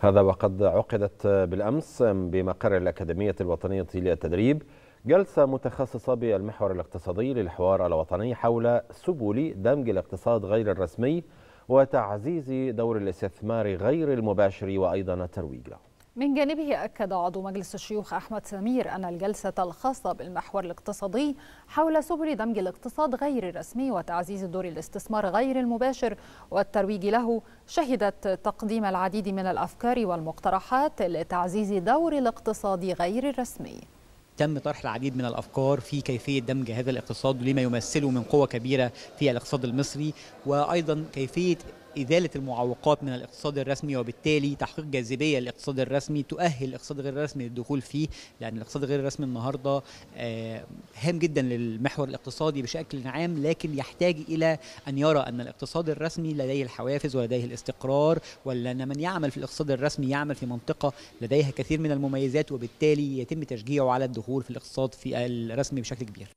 هذا وقد عقدت بالأمس بمقر الأكاديمية الوطنية للتدريب جلسة متخصصة بالمحور الاقتصادي للحوار الوطني حول سبل دمج الاقتصاد غير الرسمي وتعزيز دور الاستثمار غير المباشر وأيضا الترويج له من جانبه أكد عضو مجلس الشيوخ أحمد سمير أن الجلسة الخاصة بالمحور الاقتصادي حول سبل دمج الاقتصاد غير الرسمي وتعزيز دور الاستثمار غير المباشر والترويج له شهدت تقديم العديد من الأفكار والمقترحات لتعزيز دور الاقتصاد غير الرسمي تم طرح العديد من الافكار في كيفيه دمج هذا الاقتصاد لما يمثله من قوه كبيره في الاقتصاد المصري وايضا كيفيه إزالة المعوقات من الاقتصاد الرسمي وبالتالي تحقيق جاذبية للاقتصاد الرسمي تؤهل الاقتصاد غير الرسمي للدخول فيه لأن الاقتصاد غير الرسمي النهاردة آه، هام جدا للمحور الاقتصادي بشكل عام لكن يحتاج إلى أن يرى أن الاقتصاد الرسمي لديه الحوافز ولديه الاستقرار ولأن من يعمل في الاقتصاد الرسمي يعمل في منطقة لديها كثير من المميزات وبالتالي يتم تشجيعه على الدخول في الاقتصاد في الرسمي بشكل كبير